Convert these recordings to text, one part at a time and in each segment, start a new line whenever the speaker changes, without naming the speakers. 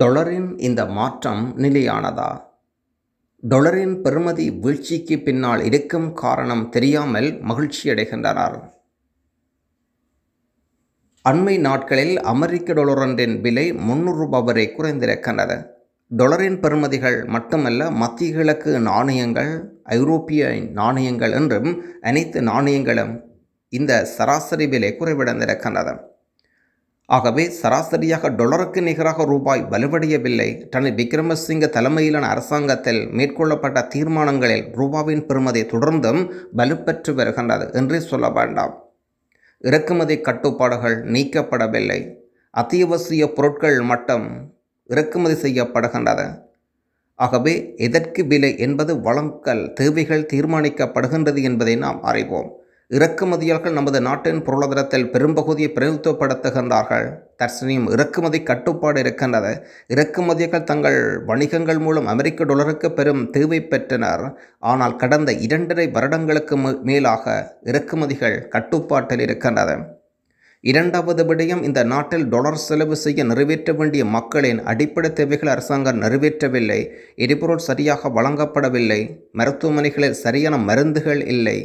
டொலரின் இந்த மாற்றம் நிலையானதா டொலரின் பெருமதி வீழ்ச்சிக்கு பின்னால் இருக்கும் காரணம் தெரியாமல் மகிழ்ச்சியடைகின்றனர் அண்மை நாட்களில் அமெரிக்க டொலரண்டின் விலை முன்னூறு ரூபாய் வரை குறைந்திருக்கின்றது டொலரின் பெருமதிகள் மட்டுமல்ல மத்திய கிழக்கு நாணயங்கள் ஐரோப்பிய நாணயங்கள் என்றும் அனைத்து நாணயங்களும் இந்த சராசரி விலை குறைவடைந்திருக்கின்றது ஆகவே சராசரியாக டொலருக்கு நிகராக ரூபாய் வலுவடையவில்லை ரணில் விக்ரமசிங்க தலைமையிலான அரசாங்கத்தில் மேற்கொள்ளப்பட்ட தீர்மானங்களில் ரூபாவின் பெருமதி தொடர்ந்தும் வலுப்பெற்று வருகின்றது என்றே சொல்ல வேண்டாம் இறக்குமதி கட்டுப்பாடுகள் நீக்கப்படவில்லை அத்தியாவசிய பொருட்கள் மட்டும் இறக்குமதி செய்யப்படுகின்றது ஆகவே எதற்கு விலை என்பது வளங்கள் தேவைகள் தீர்மானிக்கப்படுகின்றது என்பதை நாம் அறிவோம் இறக்குமதியாளர்கள் நமது நாட்டின் பொருளாதாரத்தில் பெரும்பகுதியை பிரதித்துவப்படுத்துகின்றார்கள் தர்சனியம் இறக்குமதி கட்டுப்பாடு இருக்கின்றது இறக்குமதியர்கள் தங்கள் வணிகங்கள் மூலம் அமெரிக்க டொலருக்கு பெரும் தேவை பெற்றனர் ஆனால் கடந்த இரண்டரை வருடங்களுக்கு மேலாக இறக்குமதிகள் கட்டுப்பாட்டில் இருக்கின்றது இரண்டாவது விடயம் இந்த நாட்டில் டொலர் செலவு செய்ய நிறைவேற்ற வேண்டிய மக்களின் அடிப்படை தேவைகளை அரசாங்கம் நிறைவேற்றவில்லை எரிபொருள் சரியாக வழங்கப்படவில்லை மருத்துவமனைகளில் சரியான மருந்துகள் இல்லை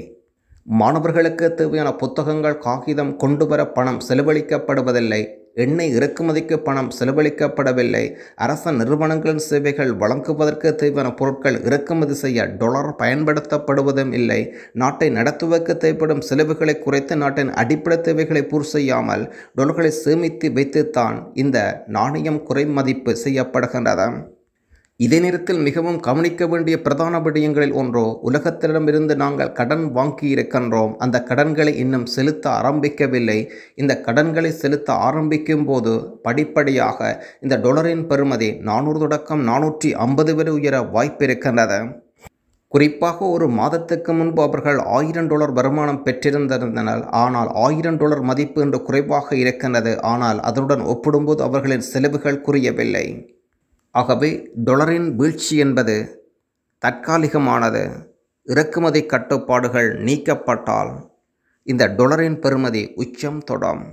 மாணவர்களுக்கு தேவையான புத்தகங்கள் காகிதம் கொண்டு வர பணம் செலவழிக்கப்படுவதில்லை எண்ணெய் இறக்குமதிக்கு பணம் செலவழிக்கப்படவில்லை அரச நிறுவனங்களின் சேவைகள் வழங்குவதற்கு தேவையான பொருட்கள் இறக்குமதி செய்ய டொலர் பயன்படுத்தப்படுவதும் இல்லை நாட்டை நடத்துவதற்கு தேவைப்படும் செலவுகளை குறைத்து நாட்டின் அடிப்படை தேவைகளை பூர் செய்யாமல் டொலர்களை சேமித்து வைத்துத்தான் இந்த நாணயம் குறைமதிப்பு மதிப்பு செய்யப்படுகின்றது இதே நேரத்தில் மிகவும் கவனிக்க வேண்டிய பிரதான விடயங்களில் ஒன்றோ உலகத்திடமிருந்து நாங்கள் கடன் வாங்கி இருக்கின்றோம் அந்த கடன்களை இன்னும் செலுத்த ஆரம்பிக்கவில்லை இந்த கடன்களை செலுத்த ஆரம்பிக்கும் போது படிப்படியாக இந்த டொலரின் பெருமதி நானூறு தொடக்கம் நானூற்றி ஐம்பது வரை உயர வாய்ப்பிருக்கின்றது குறிப்பாக ஒரு மாதத்துக்கு முன்பு அவர்கள் ஆயிரம் டாலர் வருமானம் பெற்றிருந்திருந்தனர் ஆனால் ஆயிரம் டாலர் மதிப்பு என்று குறைவாக இருக்கின்றது ஆனால் அதனுடன் ஒப்பிடும்போது அவர்களின் செலவுகள் குறையவில்லை ஆகவே டொலரின் வீழ்ச்சி என்பது தற்காலிகமானது இறக்குமதி கட்டுப்பாடுகள் நீக்கப்பட்டால் இந்த டொலரின் பெறுமதி உச்சம் தொடம்